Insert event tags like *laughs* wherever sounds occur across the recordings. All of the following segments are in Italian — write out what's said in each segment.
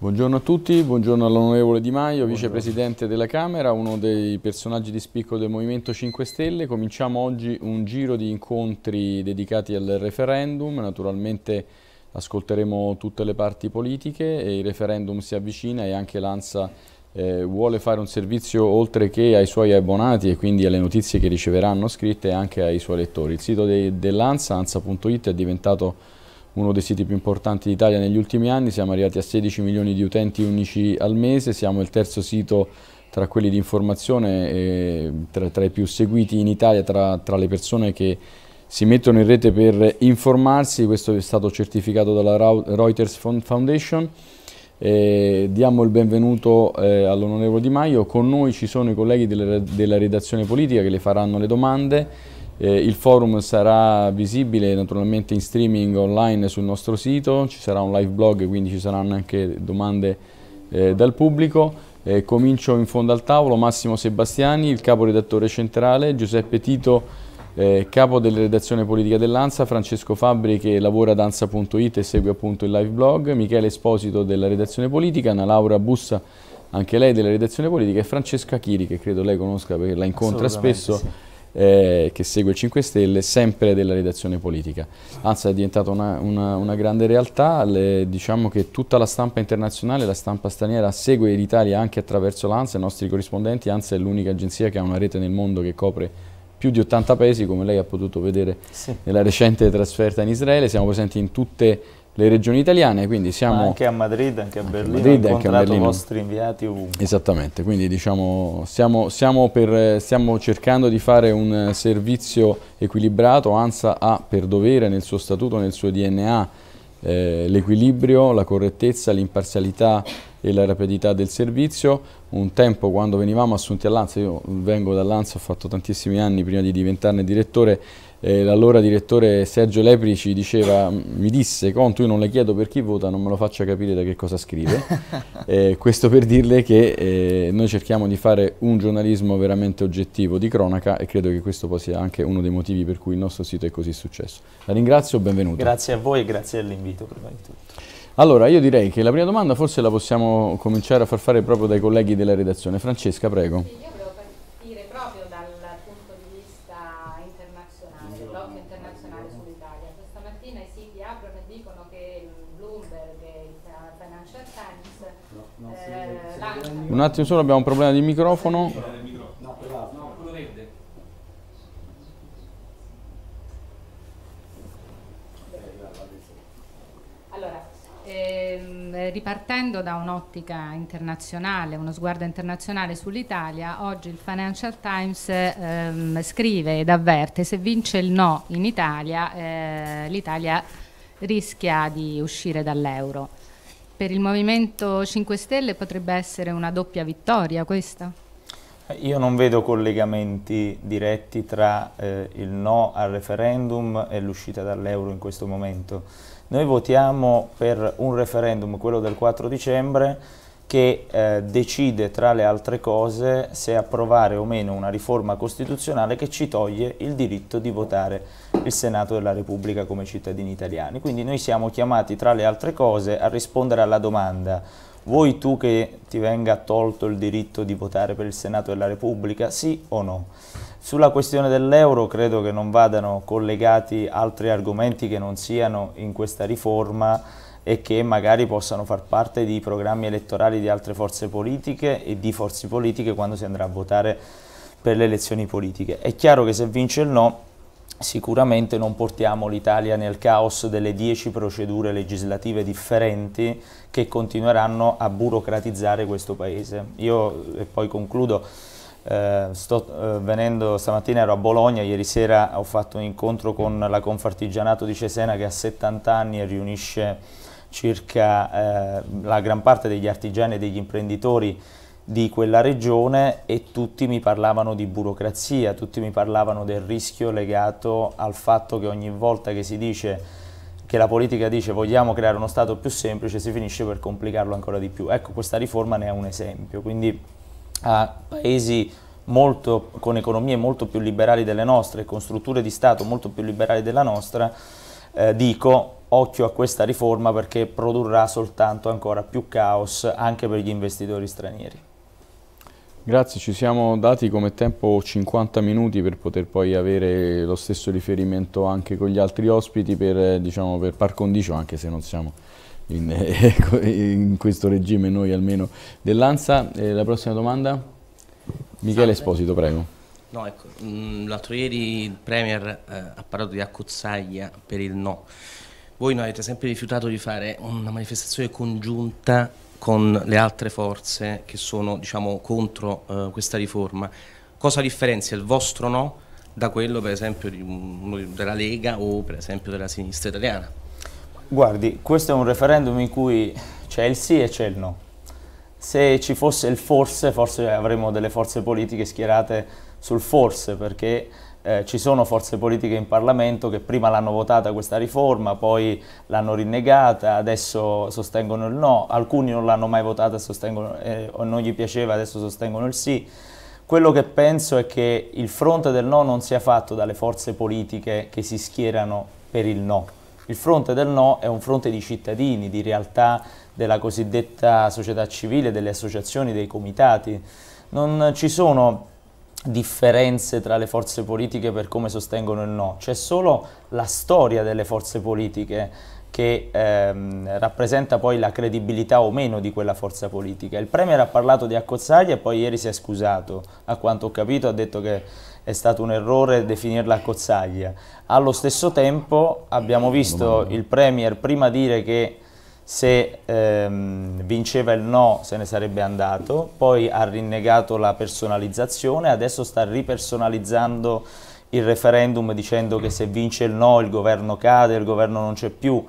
Buongiorno a tutti, buongiorno all'onorevole Di Maio, buongiorno. vicepresidente della Camera, uno dei personaggi di spicco del Movimento 5 Stelle. Cominciamo oggi un giro di incontri dedicati al referendum, naturalmente ascolteremo tutte le parti politiche e il referendum si avvicina e anche l'ANSA eh, vuole fare un servizio oltre che ai suoi abbonati e quindi alle notizie che riceveranno scritte anche ai suoi lettori. Il sito dell'ANSA, ansa.it, è diventato uno dei siti più importanti d'Italia negli ultimi anni, siamo arrivati a 16 milioni di utenti unici al mese, siamo il terzo sito tra quelli di informazione, tra, tra, i più seguiti in Italia, tra, tra le persone che si mettono in rete per informarsi, questo è stato certificato dalla Reuters Foundation. Eh, diamo il benvenuto eh, all'onorevole Di Maio, con noi ci sono i colleghi della redazione politica che le faranno le domande. Eh, il forum sarà visibile naturalmente in streaming online sul nostro sito, ci sarà un live blog, quindi ci saranno anche domande eh, dal pubblico. Eh, comincio in fondo al tavolo, Massimo Sebastiani, il caporedattore centrale, Giuseppe Tito, eh, capo della redazione politica dell'ANSA, Francesco Fabbri che lavora ad ANSA.it e segue appunto il live blog, Michele Esposito della redazione politica, Anna Laura Bussa anche lei della redazione politica e Francesca Chiri che credo lei conosca perché la incontra spesso. Sì eh, che segue il 5 Stelle, sempre della redazione politica. Anzi è diventata una, una, una grande realtà, le, diciamo che tutta la stampa internazionale, la stampa straniera segue l'Italia anche attraverso l'ANSA, i nostri corrispondenti, ANSA è l'unica agenzia che ha una rete nel mondo che copre più di 80 paesi, come lei ha potuto vedere sì. nella recente trasferta in Israele, siamo presenti in tutte le le regioni italiane, quindi siamo... Ma anche a Madrid, anche a anche Berlino, Madrid, anche a Berlino. i vostri inviati ovunque. Esattamente, quindi diciamo, stiamo, stiamo, per, stiamo, cercando di fare un servizio equilibrato, ANSA ha per dovere nel suo statuto, nel suo DNA, eh, l'equilibrio, la correttezza, l'imparzialità e la rapidità del servizio. Un tempo quando venivamo assunti all'ANSA, io vengo dall'ANSA, ho fatto tantissimi anni prima di diventarne direttore, eh, l'allora direttore Sergio Lepri ci diceva, mi disse, Conto, io non le chiedo per chi vota, non me lo faccia capire da che cosa scrive. *laughs* eh, questo per dirle che eh, noi cerchiamo di fare un giornalismo veramente oggettivo di cronaca e credo che questo poi sia anche uno dei motivi per cui il nostro sito è così successo. La ringrazio, benvenuto. Grazie a voi e grazie all'invito prima di tutto. Allora, io direi che la prima domanda forse la possiamo cominciare a far fare proprio dai colleghi della redazione. Francesca, prego. Un attimo solo, abbiamo un problema di microfono. Ehm, ripartendo da un'ottica internazionale, uno sguardo internazionale sull'Italia, oggi il Financial Times ehm, scrive ed avverte se vince il no in Italia, eh, l'Italia rischia di uscire dall'euro per il Movimento 5 Stelle potrebbe essere una doppia vittoria questa? Io non vedo collegamenti diretti tra eh, il no al referendum e l'uscita dall'euro in questo momento. Noi votiamo per un referendum, quello del 4 dicembre, che eh, decide tra le altre cose se approvare o meno una riforma costituzionale che ci toglie il diritto di votare il Senato della Repubblica come cittadini italiani. Quindi noi siamo chiamati tra le altre cose a rispondere alla domanda vuoi tu che ti venga tolto il diritto di votare per il Senato della Repubblica, sì o no? Sulla questione dell'euro credo che non vadano collegati altri argomenti che non siano in questa riforma e che magari possano far parte di programmi elettorali di altre forze politiche e di forze politiche quando si andrà a votare per le elezioni politiche. È chiaro che se vince il no sicuramente non portiamo l'Italia nel caos delle dieci procedure legislative differenti che continueranno a burocratizzare questo Paese. Io, e poi concludo, eh, sto eh, venendo, stamattina ero a Bologna, ieri sera ho fatto un incontro con la Confartigianato di Cesena che ha 70 anni e riunisce circa eh, la gran parte degli artigiani e degli imprenditori di quella regione e tutti mi parlavano di burocrazia, tutti mi parlavano del rischio legato al fatto che ogni volta che si dice che la politica dice vogliamo creare uno Stato più semplice si finisce per complicarlo ancora di più. Ecco, questa riforma ne è un esempio, quindi a paesi molto, con economie molto più liberali delle nostre, con strutture di Stato molto più liberali della nostra, eh, dico occhio a questa riforma perché produrrà soltanto ancora più caos anche per gli investitori stranieri. Grazie, ci siamo dati come tempo 50 minuti per poter poi avere lo stesso riferimento anche con gli altri ospiti per, eh, diciamo, per par condicio, anche se non siamo in, eh, *laughs* in questo regime noi almeno dell'ANSA. Eh, la prossima domanda? Michele Esposito, prego. No, ecco, mm, l'altro ieri il Premier eh, ha parlato di accozzaglia per il no. Voi non avete sempre rifiutato di fare una manifestazione congiunta con le altre forze che sono diciamo, contro eh, questa riforma. Cosa differenzia il vostro no da quello per esempio di, della Lega o per esempio della sinistra italiana? Guardi, questo è un referendum in cui c'è il sì e c'è il no. Se ci fosse il forse, forse avremmo delle forze politiche schierate sul forse, perché eh, ci sono forze politiche in Parlamento che prima l'hanno votata questa riforma, poi l'hanno rinnegata, adesso sostengono il no, alcuni non l'hanno mai votata eh, o non gli piaceva, adesso sostengono il sì. Quello che penso è che il fronte del no non sia fatto dalle forze politiche che si schierano per il no. Il fronte del no è un fronte di cittadini, di realtà della cosiddetta società civile, delle associazioni, dei comitati. Non ci sono differenze tra le forze politiche per come sostengono il no, c'è solo la storia delle forze politiche che ehm, rappresenta poi la credibilità o meno di quella forza politica. Il Premier ha parlato di accozzaglia e poi ieri si è scusato, a quanto ho capito ha detto che è stato un errore definirla accozzaglia. Allo stesso tempo abbiamo visto il Premier prima dire che se ehm, vinceva il no se ne sarebbe andato, poi ha rinnegato la personalizzazione, adesso sta ripersonalizzando il referendum dicendo che se vince il no il governo cade, il governo non c'è più.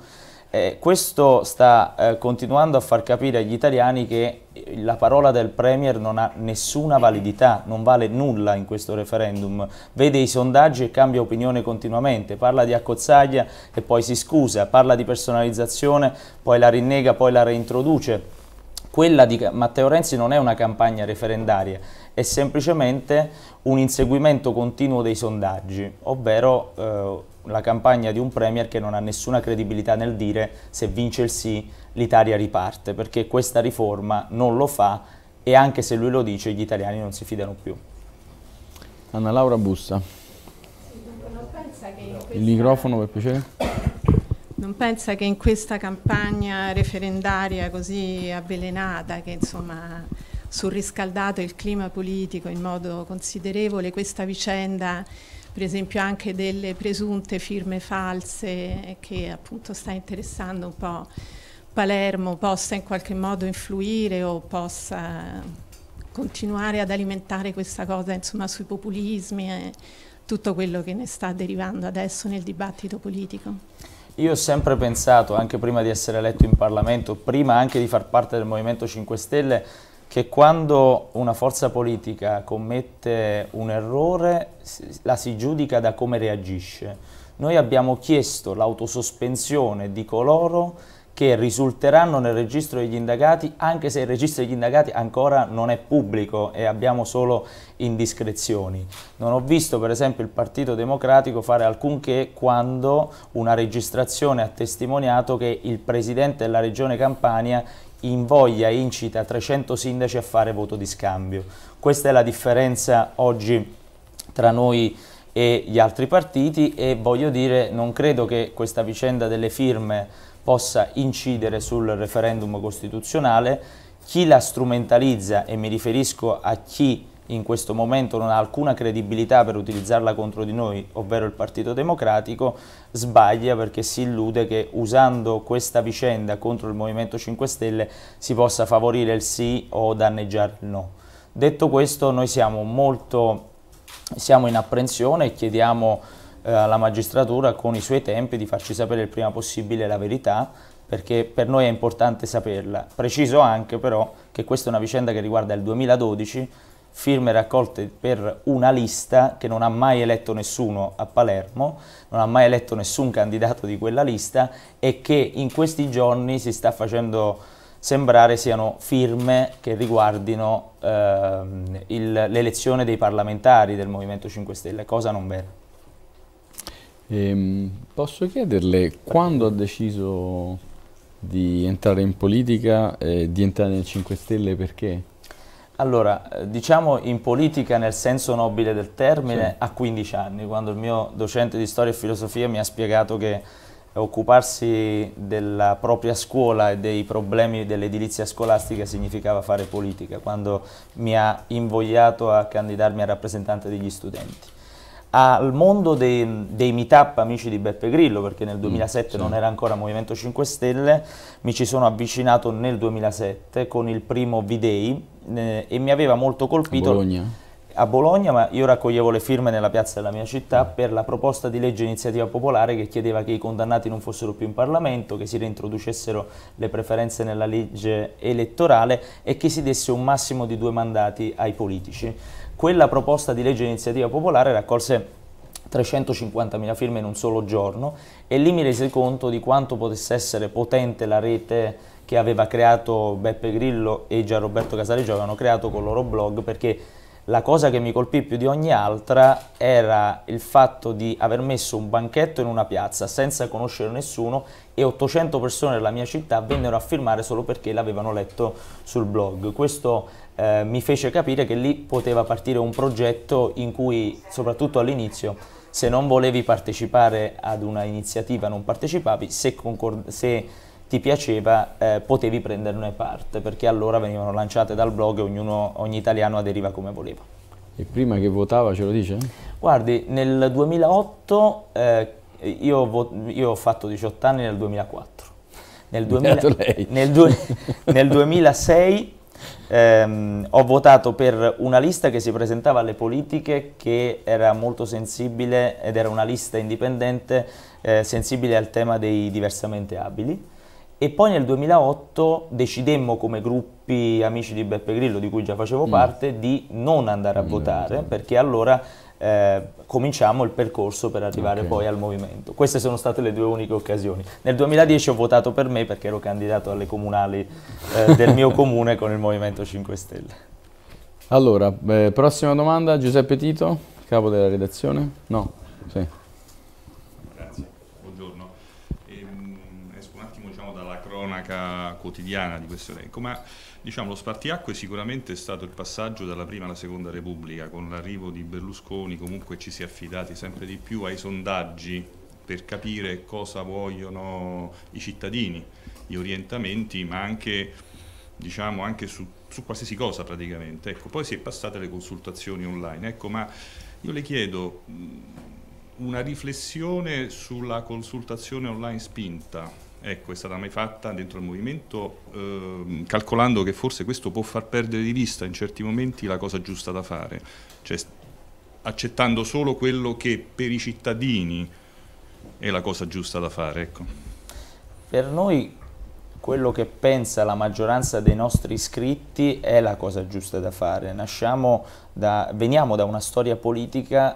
Eh, questo sta eh, continuando a far capire agli italiani che la parola del Premier non ha nessuna validità, non vale nulla in questo referendum, vede i sondaggi e cambia opinione continuamente, parla di accozzaglia e poi si scusa, parla di personalizzazione, poi la rinnega, poi la reintroduce. Quella di Matteo Renzi non è una campagna referendaria, è semplicemente un inseguimento continuo dei sondaggi, ovvero eh, la campagna di un Premier che non ha nessuna credibilità nel dire se vince il sì l'Italia riparte, perché questa riforma non lo fa e anche se lui lo dice gli italiani non si fidano più. Anna Laura Bussa. Il microfono per piacere. Non pensa che in questa campagna referendaria così avvelenata, che insomma ha surriscaldato il clima politico in modo considerevole, questa vicenda per esempio anche delle presunte firme false che appunto sta interessando un po' Palermo possa in qualche modo influire o possa continuare ad alimentare questa cosa insomma, sui populismi e tutto quello che ne sta derivando adesso nel dibattito politico. Io ho sempre pensato, anche prima di essere eletto in Parlamento, prima anche di far parte del Movimento 5 Stelle, che quando una forza politica commette un errore la si giudica da come reagisce. Noi abbiamo chiesto l'autosospensione di coloro che risulteranno nel registro degli indagati anche se il registro degli indagati ancora non è pubblico e abbiamo solo indiscrezioni. Non ho visto per esempio il Partito Democratico fare alcunché quando una registrazione ha testimoniato che il Presidente della Regione Campania invoglia e incita 300 sindaci a fare voto di scambio. Questa è la differenza oggi tra noi e gli altri partiti e voglio dire non credo che questa vicenda delle firme possa incidere sul referendum costituzionale. Chi la strumentalizza, e mi riferisco a chi in questo momento non ha alcuna credibilità per utilizzarla contro di noi, ovvero il Partito Democratico, sbaglia perché si illude che usando questa vicenda contro il Movimento 5 Stelle si possa favorire il sì o danneggiare il no. Detto questo noi siamo molto siamo in apprensione e chiediamo eh, alla magistratura con i suoi tempi di farci sapere il prima possibile la verità perché per noi è importante saperla. Preciso anche però che questa è una vicenda che riguarda il 2012 firme raccolte per una lista che non ha mai eletto nessuno a Palermo, non ha mai eletto nessun candidato di quella lista e che in questi giorni si sta facendo sembrare siano firme che riguardino ehm, l'elezione dei parlamentari del Movimento 5 Stelle, cosa non vera. Ehm, posso chiederle quando ha deciso di entrare in politica, eh, di entrare nel 5 Stelle perché? Allora, eh, diciamo in politica nel senso nobile del termine, sì. a 15 anni, quando il mio docente di storia e filosofia mi ha spiegato che occuparsi della propria scuola e dei problemi dell'edilizia scolastica significava fare politica, quando mi ha invogliato a candidarmi a rappresentante degli studenti al mondo dei, dei meetup amici di Beppe Grillo, perché nel 2007 mm, non era ancora Movimento 5 Stelle, mi ci sono avvicinato nel 2007 con il primo V-Day eh, e mi aveva molto colpito. A Bologna? A Bologna, ma io raccoglievo le firme nella piazza della mia città mm. per la proposta di legge iniziativa popolare che chiedeva che i condannati non fossero più in Parlamento, che si reintroducessero le preferenze nella legge elettorale e che si desse un massimo di due mandati ai politici. Quella proposta di legge iniziativa popolare raccolse 350.000 firme in un solo giorno e lì mi resi conto di quanto potesse essere potente la rete che aveva creato Beppe Grillo e Gianroberto Casaleggio avevano creato con il loro blog perché la cosa che mi colpì più di ogni altra era il fatto di aver messo un banchetto in una piazza senza conoscere nessuno e 800 persone della mia città vennero a firmare solo perché l'avevano letto sul blog. Questo eh, mi fece capire che lì poteva partire un progetto in cui, soprattutto all'inizio, se non volevi partecipare ad una iniziativa non partecipavi, se, se ti piaceva eh, potevi prenderne parte perché allora venivano lanciate dal blog e ognuno, ogni italiano aderiva come voleva. E prima che votava ce lo dice? Guardi, nel 2008 eh, io, io, ho fatto 18 anni nel 2004. Nel, 2000, nel, du, *laughs* nel 2006 ehm, ho votato per una lista che si presentava alle politiche che era molto sensibile ed era una lista indipendente eh, sensibile al tema dei diversamente abili e poi nel 2008 decidemmo come gruppi amici di Beppe Grillo, di cui già facevo mm. parte, mm. di non andare a mm. votare esatto. perché allora eh, cominciamo il percorso per arrivare okay. poi al movimento. Queste sono state le due uniche occasioni. Nel 2010 ho votato per me perché ero candidato alle comunali eh, del mio *laughs* comune con il Movimento 5 Stelle. Allora, beh, prossima domanda, Giuseppe Tito, capo della redazione? No. cronaca quotidiana di questo elenco, ma diciamo, lo spartiacque sicuramente è stato il passaggio dalla prima alla seconda Repubblica, con l'arrivo di Berlusconi comunque ci si è affidati sempre di più ai sondaggi per capire cosa vogliono i cittadini, gli orientamenti, ma anche, diciamo, anche su, su, qualsiasi cosa praticamente. Ecco, poi si è passate le consultazioni online, ecco, ma io le chiedo una riflessione sulla consultazione online spinta Ecco, è stata mai fatta dentro il movimento, eh, calcolando che forse questo può far perdere di vista in certi momenti la cosa giusta da fare, cioè accettando solo quello che per i cittadini è la cosa giusta da fare. Ecco. Per noi quello che pensa la maggioranza dei nostri iscritti è la cosa giusta da fare. Da, veniamo da una storia politica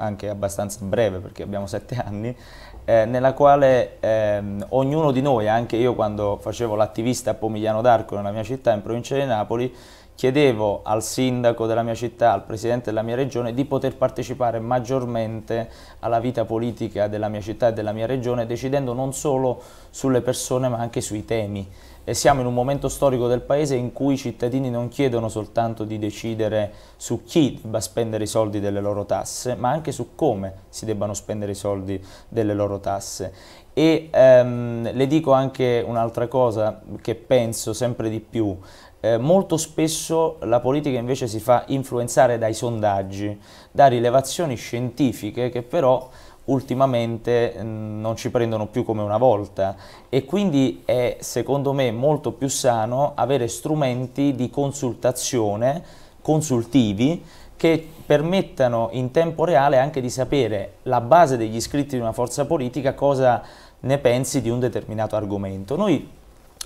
anche abbastanza breve perché abbiamo sette anni, eh, nella quale ehm, ognuno di noi, anche io quando facevo l'attivista a Pomigliano d'Arco nella mia città, in provincia di Napoli, chiedevo al sindaco della mia città, al presidente della mia regione, di poter partecipare maggiormente alla vita politica della mia città e della mia regione, decidendo non solo sulle persone ma anche sui temi e siamo in un momento storico del paese in cui i cittadini non chiedono soltanto di decidere su chi debba spendere i soldi delle loro tasse, ma anche su come si debbano spendere i soldi delle loro tasse. E ehm, le dico anche un'altra cosa che penso sempre di più, eh, molto spesso la politica invece si fa influenzare dai sondaggi, da rilevazioni scientifiche che però ultimamente mh, mm, non ci prendono più come una volta e quindi è secondo me molto più sano avere strumenti di consultazione, consultivi, che permettano in tempo reale anche di sapere la base degli iscritti di una forza politica cosa ne pensi di un determinato argomento. Noi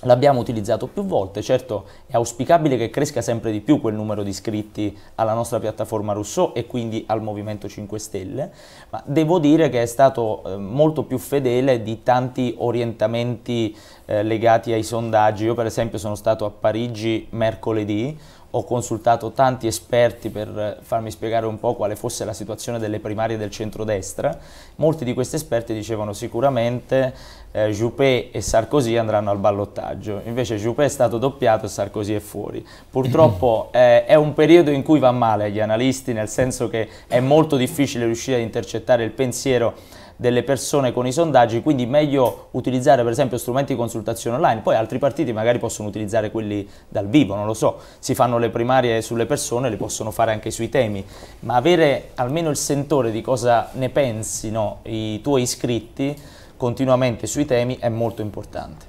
L'abbiamo utilizzato più volte, certo è auspicabile che cresca sempre di più quel numero di iscritti alla nostra piattaforma Rousseau e quindi al Movimento 5 Stelle, ma devo dire che è stato eh, molto più fedele di tanti orientamenti eh, legati ai sondaggi. Io per esempio sono stato a Parigi mercoledì, ho consultato tanti esperti per farmi spiegare un po' quale fosse la situazione delle primarie del centrodestra. Molti di questi esperti dicevano sicuramente eh, Juppé e Sarkozy andranno al ballottaggio, invece Juppé è stato doppiato e Sarkozy è fuori. Purtroppo *clears throat* eh, è un periodo in cui va male agli analisti, nel senso che è molto difficile riuscire ad intercettare il pensiero delle persone con i sondaggi, quindi meglio utilizzare per esempio strumenti di consultazione online, poi altri partiti magari possono utilizzare quelli dal vivo, non lo so, si fanno le primarie sulle persone, le possono fare anche sui temi, ma avere almeno il sentore di cosa ne pensino i tuoi iscritti continuamente sui temi è molto importante.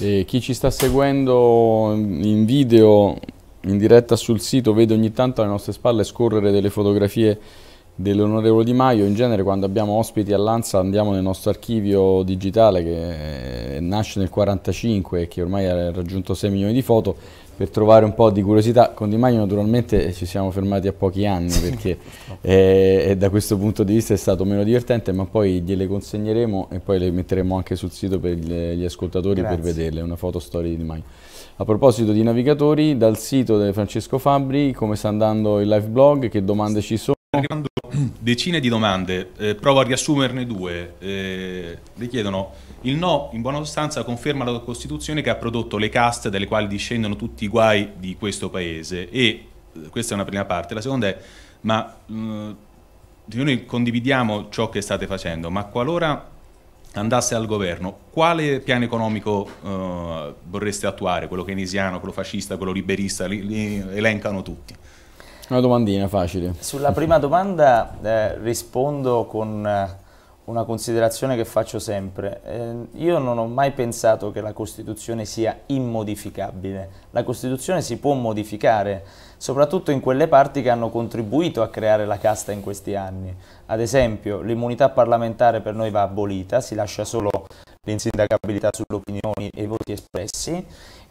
E chi ci sta seguendo in video, in diretta sul sito, vede ogni tanto alle nostre spalle scorrere delle fotografie dell'onorevole Di Maio, in genere quando abbiamo ospiti all'Ansa andiamo nel nostro archivio digitale che eh, nasce nel 1945 e che ormai ha raggiunto 6 milioni di foto per trovare un po' di curiosità. Con Di Maio naturalmente ci siamo fermati a pochi anni perché eh, da questo punto di vista è stato meno divertente, ma poi gliele consegneremo e poi le metteremo anche sul sito per gli ascoltatori Grazie. per vederle, una fotostoria di Di Maio. A proposito di navigatori, dal sito di Francesco Fabri, come sta andando il live blog, che domande ci sono? *clears throat* decine di domande, eh, provo a riassumerne due. Eh, le chiedono, il no in buona sostanza conferma la Costituzione che ha prodotto le caste dalle quali discendono tutti i guai di questo Paese e eh, questa è una prima parte. La seconda è, ma mh, eh, noi condividiamo ciò che state facendo, ma qualora andasse al governo, quale piano economico eh, vorreste attuare? Quello keynesiano, quello fascista, quello liberista, li, li elencano tutti. Una domandina facile. Sulla prima domanda eh, rispondo con eh, una considerazione che faccio sempre. Eh, io non ho mai pensato che la Costituzione sia immodificabile. La Costituzione si può modificare, soprattutto in quelle parti che hanno contribuito a creare la casta in questi anni. Ad esempio, l'immunità parlamentare per noi va abolita, si lascia solo l'insindacabilità sulle opinioni e i voti espressi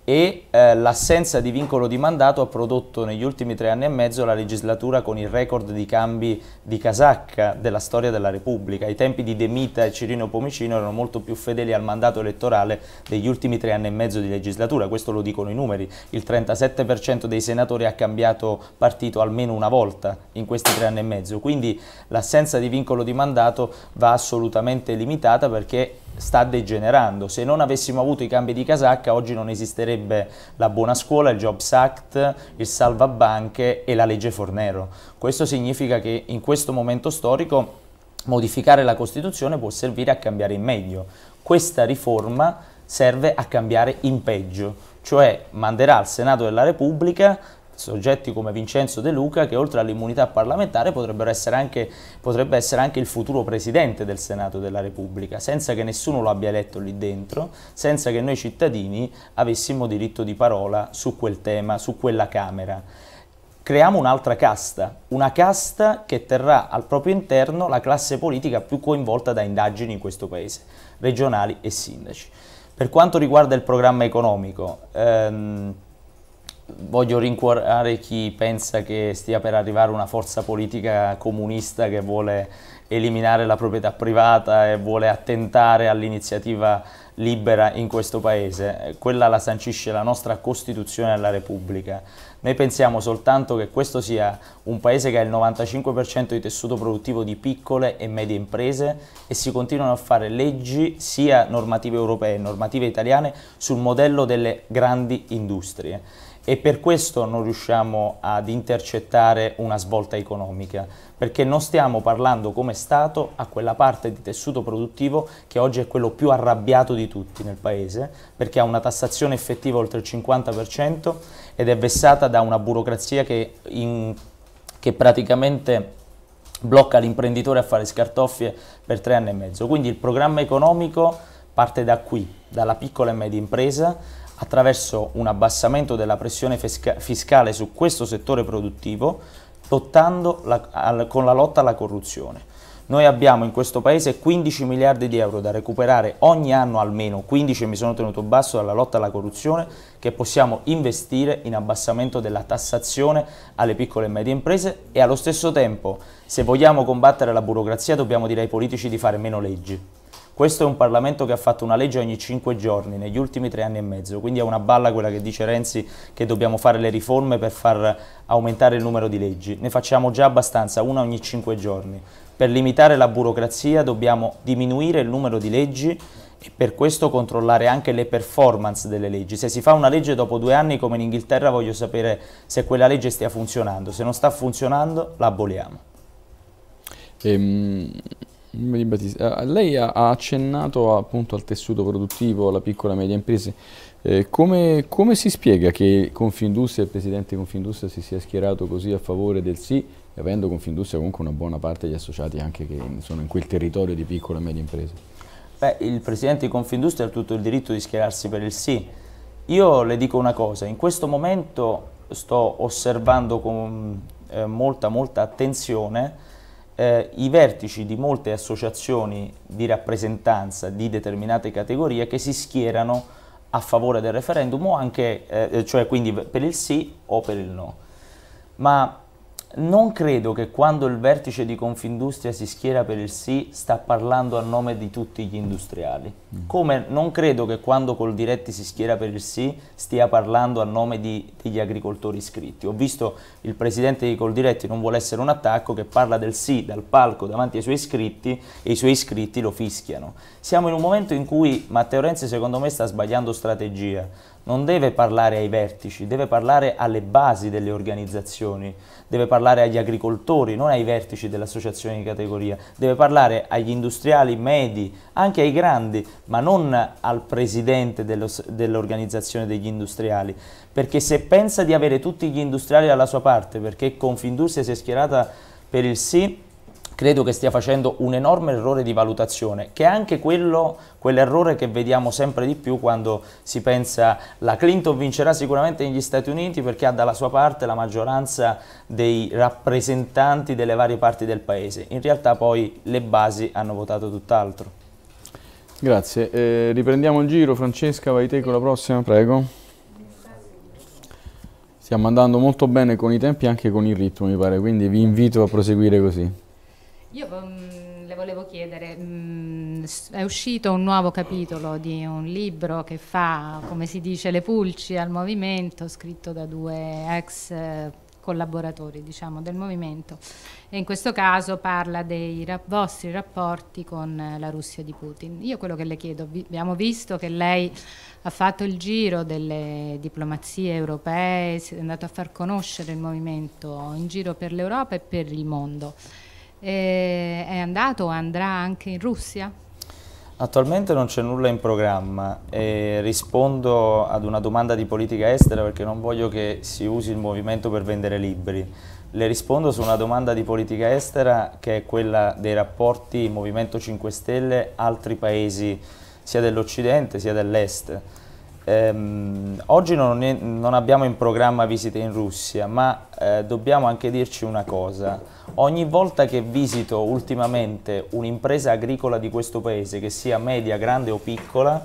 e eh, l'assenza di vincolo di mandato ha prodotto negli ultimi tre anni e mezzo la legislatura con il record di cambi di casacca della storia della Repubblica. I tempi di Demita e Cirino Pomicino erano molto più fedeli al mandato elettorale degli ultimi tre anni e mezzo di legislatura, questo lo dicono i numeri. Il 37% dei senatori ha cambiato partito almeno una volta in questi tre anni e mezzo, quindi l'assenza di vincolo di mandato va assolutamente limitata perché sta degenerando. Se non avessimo avuto i cambi di casacca oggi non esisterebbe la buona scuola, il Jobs Act, il salva banche e la legge Fornero. Questo significa che in questo momento storico modificare la Costituzione può servire a cambiare in meglio. Questa riforma serve a cambiare in peggio, cioè manderà al Senato della Repubblica soggetti come Vincenzo De Luca che oltre all'immunità parlamentare essere anche, potrebbe essere anche il futuro presidente del Senato della Repubblica, senza che nessuno lo abbia eletto lì dentro, senza che noi cittadini avessimo diritto di parola su quel tema, su quella Camera. Creiamo un'altra casta, una casta che terrà al proprio interno la classe politica più coinvolta da indagini in questo Paese, regionali e sindaci. Per quanto riguarda il programma economico, ehm, voglio rincuorare chi pensa che stia per arrivare una forza politica comunista che vuole eliminare la proprietà privata e vuole attentare all'iniziativa libera in questo Paese. Quella la sancisce la nostra Costituzione della Repubblica. Noi pensiamo soltanto che questo sia un Paese che ha il 95% di tessuto produttivo di piccole e medie imprese e si continuano a fare leggi sia normative europee che normative italiane sul modello delle grandi industrie e per questo non riusciamo ad intercettare una svolta economica, perché non stiamo parlando come Stato a quella parte di tessuto produttivo che oggi è quello più arrabbiato di tutti nel Paese, perché ha una tassazione effettiva oltre il 50% ed è vessata da una burocrazia che, in, che praticamente blocca l'imprenditore a fare scartoffie per tre anni e mezzo. Quindi il programma economico parte da qui, dalla piccola e media impresa, attraverso un abbassamento della pressione fiscale su questo settore produttivo, lottando la, al, con la lotta alla corruzione. Noi abbiamo in questo Paese 15 miliardi di euro da recuperare ogni anno almeno, 15 mi sono tenuto basso dalla lotta alla corruzione, che possiamo investire in abbassamento della tassazione alle piccole e medie imprese e allo stesso tempo, se vogliamo combattere la burocrazia, dobbiamo dire ai politici di fare meno leggi. Questo è un Parlamento che ha fatto una legge ogni cinque giorni negli ultimi tre anni e mezzo, quindi è una balla quella che dice Renzi che dobbiamo fare le riforme per far aumentare il numero di leggi. Ne facciamo già abbastanza, una ogni cinque giorni. Per limitare la burocrazia dobbiamo diminuire il numero di leggi e per questo controllare anche le performance delle leggi. Se si fa una legge dopo due anni come in Inghilterra voglio sapere se quella legge stia funzionando, se non sta funzionando la aboliamo. Ehm di Battista. Eh, lei ha accennato appunto al tessuto produttivo, alla piccola e media impresa. Eh, come, come, si spiega che Confindustria, il presidente Confindustria si sia schierato così a favore del sì, avendo Confindustria comunque una buona parte di associati anche che sono in quel territorio di piccola e media impresa? Beh, il presidente di Confindustria ha tutto il diritto di schierarsi per il sì. Io le dico una cosa, in questo momento sto osservando con eh, molta molta attenzione eh, i vertici di molte associazioni di rappresentanza di determinate categorie che si schierano a favore del referendum o anche, eh, cioè quindi per il sì o per il no. Ma non credo che quando il vertice di Confindustria si schiera per il sì sta parlando a nome di tutti gli industriali. Mm. Come non credo che quando col diretti si schiera per il sì stia parlando a nome di, degli agricoltori iscritti. Ho visto il presidente di col diretti non vuole essere un attacco che parla del sì dal palco davanti ai suoi iscritti e i suoi iscritti lo fischiano. Siamo in un momento in cui Matteo Renzi secondo me sta sbagliando strategia non deve parlare ai vertici, deve parlare alle basi delle organizzazioni, deve parlare agli agricoltori, non ai vertici dell'associazione di categoria, deve parlare agli industriali medi, anche ai grandi, ma non al presidente dell'organizzazione dell degli industriali, perché se pensa di avere tutti gli industriali dalla sua parte, perché Confindustria si è schierata per il sì, credo che stia facendo un enorme errore di valutazione, che è anche quello, quell'errore che vediamo sempre di più quando si pensa la Clinton vincerà sicuramente negli Stati Uniti perché ha dalla sua parte la maggioranza dei rappresentanti delle varie parti del paese. In realtà poi le basi hanno votato tutt'altro. Grazie, eh, riprendiamo il giro, Francesca vai te con la prossima, prego. Stiamo andando molto bene con i tempi e anche con il ritmo mi pare, quindi vi invito a proseguire così. Io um, le volevo chiedere, um, è uscito un nuovo capitolo di un libro che fa, come si dice, le pulci al movimento, scritto da due ex eh, collaboratori diciamo, del movimento e in questo caso parla dei ra vostri rapporti con eh, la Russia di Putin. Io quello che le chiedo, vi abbiamo visto che lei ha fatto il giro delle diplomazie europee, si è andato a far conoscere il movimento in giro per l'Europa e per il mondo eh, è andato o andrà anche in Russia? Attualmente non c'è nulla in programma e rispondo ad una domanda di politica estera perché non voglio che si usi il movimento per vendere libri. Le rispondo su una domanda di politica estera che è quella dei rapporti Movimento 5 Stelle, altri paesi sia dell'Occidente sia dell'Est. Ehm, oggi non, è, non, abbiamo in programma visite in Russia, ma eh, dobbiamo anche dirci una cosa Ogni volta che visito ultimamente un'impresa agricola di questo paese, che sia media, grande o piccola,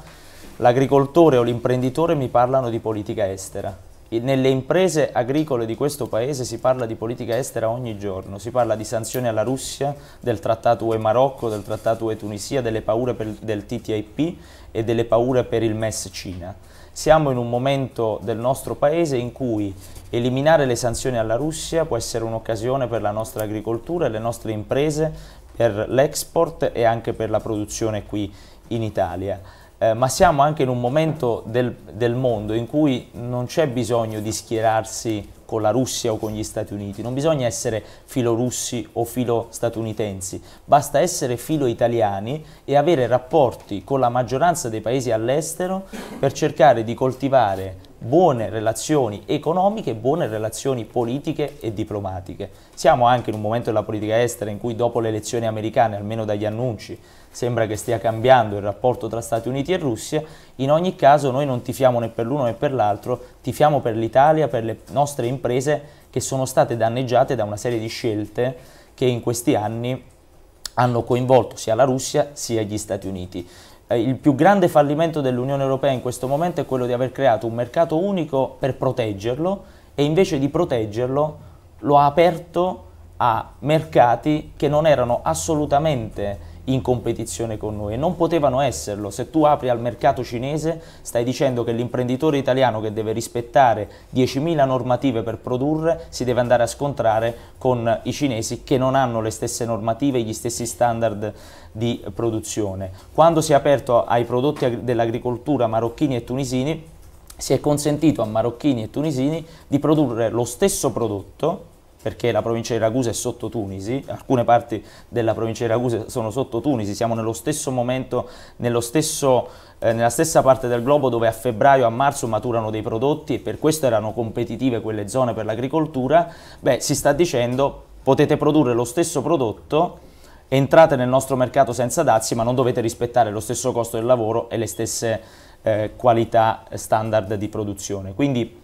l'agricoltore o l'imprenditore mi parlano di politica estera. nelle imprese agricole di questo paese si parla di politica estera ogni giorno, si parla di sanzioni alla Russia, del trattato UE Marocco, del trattato UE Tunisia, delle paure per, del TTIP e delle paure per il MES Cina. Siamo in un momento del nostro paese in cui Eliminare le sanzioni alla Russia può essere un'occasione per la nostra agricoltura e le nostre imprese, per l'export e anche per la produzione qui in Italia. Eh, ma siamo anche in un momento del, del mondo in cui non c'è bisogno di schierarsi con la Russia o con gli Stati Uniti, non bisogna essere filorussi o filo statunitensi, basta essere filo italiani e avere rapporti con la maggioranza dei paesi all'estero per cercare di coltivare buone relazioni economiche, buone relazioni politiche e diplomatiche. Siamo anche in un momento della politica estera in cui dopo le elezioni americane, almeno dagli annunci, sembra che stia cambiando il rapporto tra Stati Uniti e Russia, in ogni caso noi non tifiamo né per l'uno né per l'altro, tifiamo per l'Italia, per le nostre imprese che sono state danneggiate da una serie di scelte che in questi anni hanno coinvolto sia la Russia sia gli Stati Uniti. Eh, il più grande fallimento dell'Unione Europea in questo momento è quello di aver creato un mercato unico per proteggerlo e invece di proteggerlo lo ha aperto a mercati che non erano assolutamente in competizione con noi e non potevano esserlo. Se tu apri al mercato cinese stai dicendo che l'imprenditore italiano che deve rispettare 10.000 normative per produrre si deve andare a scontrare con i cinesi che non hanno le stesse normative, e gli stessi standard di produzione. Quando si è aperto ai prodotti dell'agricoltura marocchini e tunisini si è consentito a marocchini e tunisini di produrre lo stesso prodotto perché la provincia di Ragusa è sotto Tunisi, alcune parti della provincia di Ragusa sono sotto Tunisi, siamo nello stesso momento, nello stesso, eh, nella stessa parte del globo dove a febbraio e a marzo maturano dei prodotti e per questo erano competitive quelle zone per l'agricoltura, beh si sta dicendo potete produrre lo stesso prodotto entrate nel nostro mercato senza dazi ma non dovete rispettare lo stesso costo del lavoro e le stesse eh, qualità standard di produzione. Quindi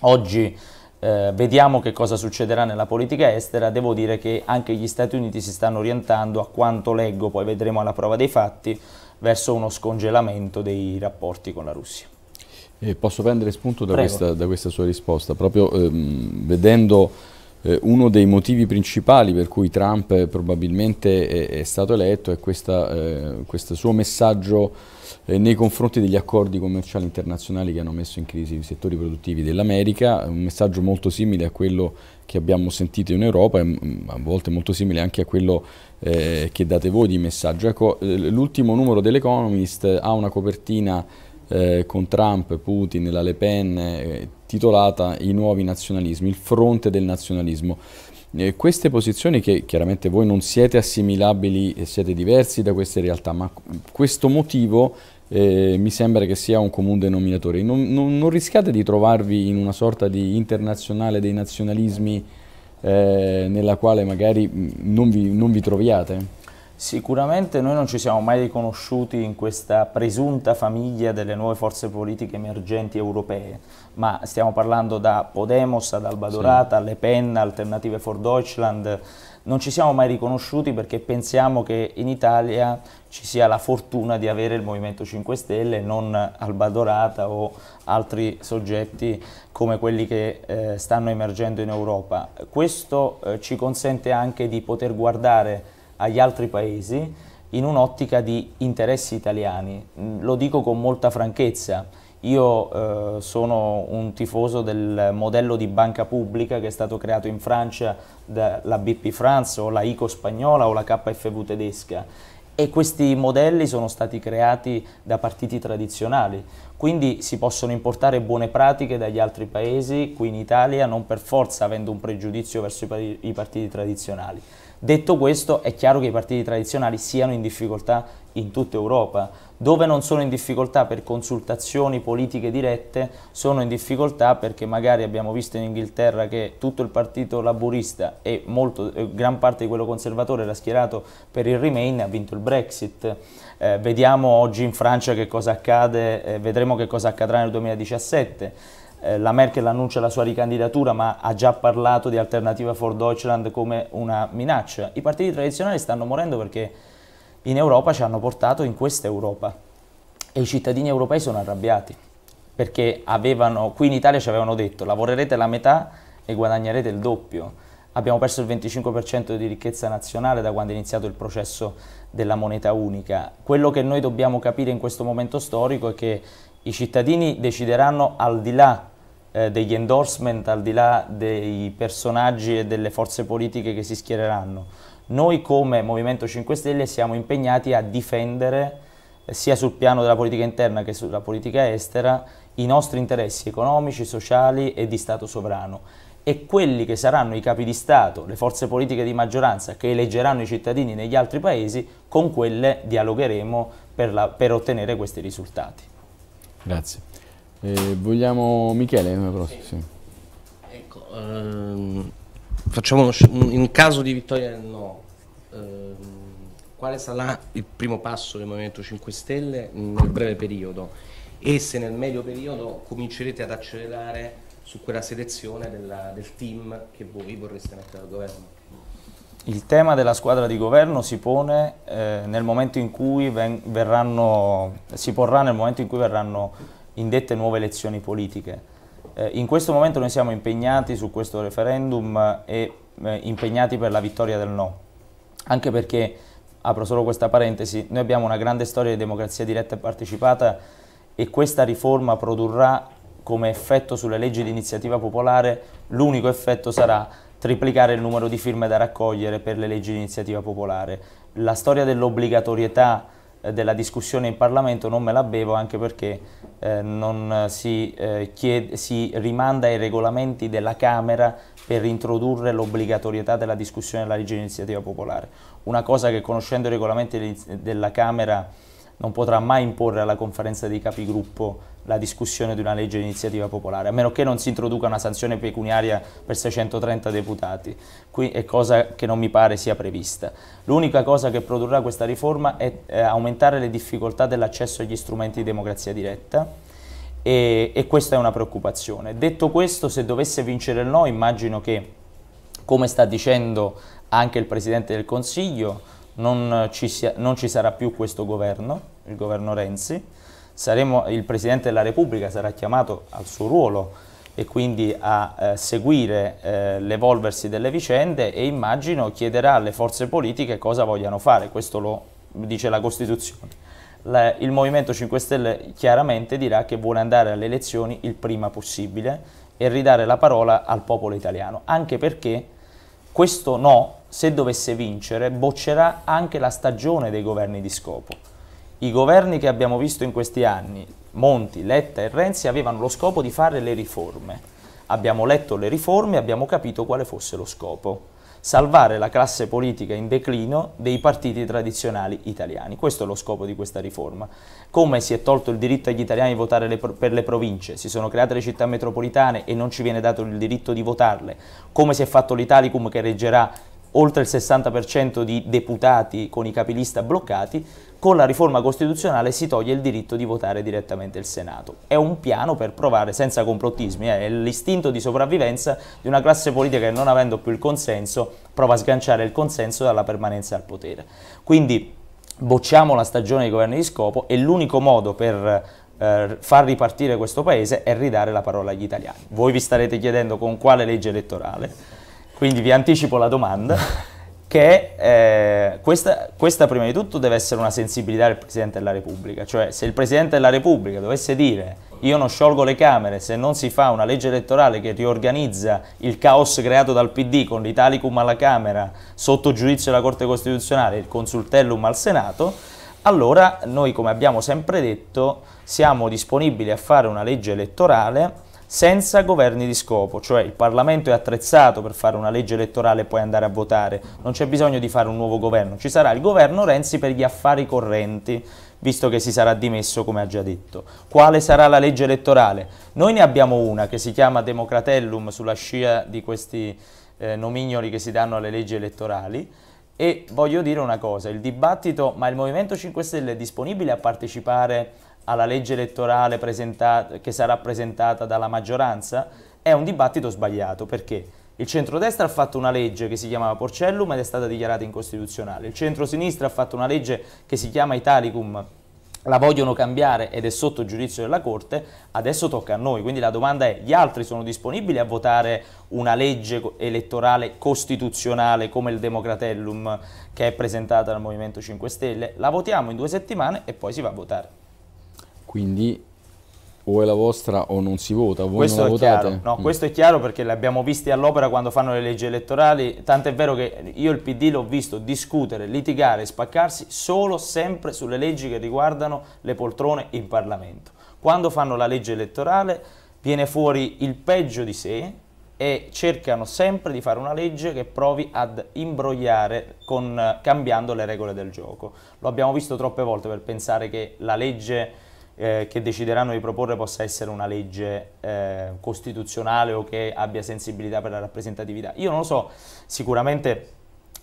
oggi eh, vediamo che cosa succederà nella politica estera, devo dire che anche gli Stati Uniti si stanno orientando, a quanto leggo, poi vedremo alla prova dei fatti, verso uno scongelamento dei rapporti con la Russia. Eh, posso prendere spunto da, questa, da questa, sua risposta, proprio ehm, vedendo eh, uno dei motivi principali per cui Trump probabilmente è, è stato eletto è questa, eh, questo suo messaggio eh, nei confronti degli accordi commerciali internazionali che hanno messo in crisi i settori produttivi dell'America, un messaggio molto simile a quello che abbiamo sentito in Europa e mm, a volte molto simile anche a quello eh, che date voi di messaggio. Ecco, eh, l'ultimo numero dell'Economist eh, ha una copertina eh, con Trump, Putin, la Le Pen, titolata I nuovi nazionalismi, il fronte del nazionalismo. Eh, queste posizioni che chiaramente voi non siete assimilabili e siete diversi da queste realtà, ma questo motivo eh, mi sembra che sia un comune denominatore. Non, non, non, rischiate di trovarvi in una sorta di internazionale dei nazionalismi eh, nella quale magari mm, non vi, non vi troviate? Sicuramente noi non ci siamo mai riconosciuti in questa presunta famiglia delle nuove forze politiche emergenti europee, ma stiamo parlando da Podemos ad Alba Dorata, sì. Le Pen, Alternative for Deutschland, non ci siamo mai riconosciuti perché pensiamo che in Italia ci sia la fortuna di avere il Movimento 5 Stelle, e non Alba Dorata o altri soggetti come quelli che eh, stanno emergendo in Europa. Questo eh, ci consente anche di poter guardare agli altri paesi in un'ottica di interessi italiani. Mm, lo dico con molta franchezza. Io eh, sono un tifoso del modello di banca pubblica che è stato creato in Francia dalla BP France o la ICO spagnola o la KFV tedesca e questi modelli sono stati creati da partiti tradizionali, quindi si possono importare buone pratiche dagli altri paesi qui in Italia non per forza avendo un pregiudizio verso i partiti tradizionali. Detto questo, è chiaro che i partiti tradizionali siano in difficoltà in tutta Europa. Dove non sono in difficoltà per consultazioni politiche dirette, sono in difficoltà perché magari abbiamo visto in Inghilterra che tutto il partito laburista e molto, eh, gran parte di quello conservatore era schierato per il Remain e ha vinto il Brexit. Eh, vediamo oggi in Francia che cosa accade, eh, vedremo che cosa accadrà nel 2017 eh, la Merkel annuncia la sua ricandidatura ma ha già parlato di Alternativa for Deutschland come una minaccia. I partiti tradizionali stanno morendo perché in Europa ci hanno portato in questa Europa e i cittadini europei sono arrabbiati perché avevano, qui in Italia ci avevano detto lavorerete la metà e guadagnerete il doppio. Abbiamo perso il 25% di ricchezza nazionale da quando è iniziato il processo della moneta unica. Quello che noi dobbiamo capire in questo momento storico è che i cittadini decideranno al di là eh, degli endorsement, al di là dei personaggi e delle forze politiche che si schiereranno. Noi come Movimento 5 Stelle siamo impegnati a difendere eh, sia sul piano della politica interna che sulla politica estera, i nostri interessi economici, sociali e di Stato sovrano e quelli che saranno i capi di Stato, le forze politiche di maggioranza che eleggeranno i cittadini negli altri paesi, con quelle dialogheremo per, la, per ottenere questi risultati. Grazie. Eh, vogliamo Michele come prossimo? Sì. Sì. Ecco, ehm, facciamo in caso di vittoria del no, ehm, quale sarà il primo passo del Movimento 5 Stelle nel breve periodo e se nel medio periodo comincerete ad accelerare su quella selezione della, del team che voi vorreste mettere al governo? Il tema della squadra di governo si pone eh, nel momento in cui verranno, si porrà nel momento in cui verranno indette nuove elezioni politiche. Eh, in questo momento noi siamo impegnati su questo referendum e eh, impegnati per la vittoria del no, anche perché, apro solo questa parentesi, noi abbiamo una grande storia di democrazia diretta e partecipata e questa riforma produrrà come effetto sulle leggi di iniziativa popolare, l'unico effetto sarà triplicare il numero di firme da raccogliere per le leggi di iniziativa popolare. La storia dell'obbligatorietà eh, della discussione in Parlamento non me la bevo anche perché eh, non si, eh, chiede, si rimanda ai regolamenti della Camera per introdurre l'obbligatorietà della discussione della legge di iniziativa popolare. Una cosa che conoscendo i regolamenti della Camera non potrà mai imporre alla conferenza dei capigruppo la discussione di una legge di iniziativa popolare, a meno che non si introduca una sanzione pecuniaria per 630 deputati, qui è cosa che non mi pare sia prevista. L'unica cosa che produrrà questa riforma è eh, aumentare le difficoltà dell'accesso agli strumenti di democrazia diretta, e, e, questa è una preoccupazione. Detto questo, se dovesse vincere il no, immagino che, come sta dicendo anche il Presidente del Consiglio, non ci, sia, non ci sarà più questo governo, il governo Renzi, saremo, il Presidente della Repubblica sarà chiamato al suo ruolo e quindi a eh, seguire eh, l'evolversi delle vicende e immagino chiederà alle forze politiche cosa vogliano fare, questo lo dice la Costituzione. La, il Movimento 5 Stelle chiaramente dirà che vuole andare alle elezioni il prima possibile e ridare la parola al popolo italiano, anche perché questo no, se dovesse vincere, boccerà anche la stagione dei governi di scopo. I governi che abbiamo visto in questi anni, Monti, Letta e Renzi, avevano lo scopo di fare le riforme. Abbiamo letto le riforme e abbiamo capito quale fosse lo scopo. Salvare la classe politica in declino dei partiti tradizionali italiani. Questo è lo scopo di questa riforma. Come si è tolto il diritto agli italiani di votare le per le province, si sono create le città metropolitane e non ci viene dato il diritto di votarle, come si è fatto l'Italicum che reggerà oltre il 60% di deputati con i capilista bloccati, con la riforma costituzionale si toglie il diritto di votare direttamente il Senato. È un piano per provare, senza complottismi, eh, è l'istinto di sopravvivenza di una classe politica che non avendo più il consenso prova a sganciare il consenso dalla permanenza al potere. Quindi bocciamo la stagione dei governi di scopo e l'unico modo per eh, far ripartire questo paese è ridare la parola agli italiani. Voi vi starete chiedendo con quale legge elettorale, quindi vi anticipo la domanda. *laughs* che eh, questa, questa, prima di tutto deve essere una sensibilità del Presidente della Repubblica, cioè se il Presidente della Repubblica dovesse dire io non sciolgo le Camere se non si fa una legge elettorale che riorganizza il caos creato dal PD con l'Italicum alla Camera sotto giudizio della Corte Costituzionale e il Consultellum al Senato, allora noi come abbiamo sempre detto siamo disponibili a fare una legge elettorale senza governi di scopo, cioè il Parlamento è attrezzato per fare una legge elettorale e poi andare a votare, non c'è bisogno di fare un nuovo governo, ci sarà il governo Renzi per gli affari correnti, visto che si sarà dimesso come ha già detto. Quale sarà la legge elettorale? Noi ne abbiamo una che si chiama Democratellum sulla scia di questi eh, nomignoli che si danno alle leggi elettorali. E voglio dire una cosa, il dibattito, ma il Movimento 5 Stelle è disponibile a partecipare alla legge elettorale che sarà presentata dalla maggioranza, è un dibattito sbagliato perché il centrodestra ha fatto una legge che si chiamava Porcellum ed è stata dichiarata incostituzionale, il centrosinistra ha fatto una legge che si chiama Italicum la vogliono cambiare ed è sotto giudizio della Corte, adesso tocca a noi. Quindi la domanda è, gli altri sono disponibili a votare una legge elettorale costituzionale come il Democratellum che è presentata dal Movimento 5 Stelle? La votiamo in due settimane e poi si va a votare quindi o è la vostra o non si vota, voi questo non la votate. No, mm. questo è chiaro perché l'abbiamo visti all'opera quando fanno le leggi elettorali, tant'è vero che io il PD l'ho visto discutere, litigare, spaccarsi solo sempre sulle leggi che riguardano le poltrone in Parlamento. Quando fanno la legge elettorale viene fuori il peggio di sé e cercano sempre di fare una legge che provi ad imbrogliare con, eh, cambiando le regole del gioco. Lo abbiamo visto troppe volte per pensare che la legge eh, che decideranno di proporre possa essere una legge eh, costituzionale o che abbia sensibilità per la rappresentatività. Io non lo so, sicuramente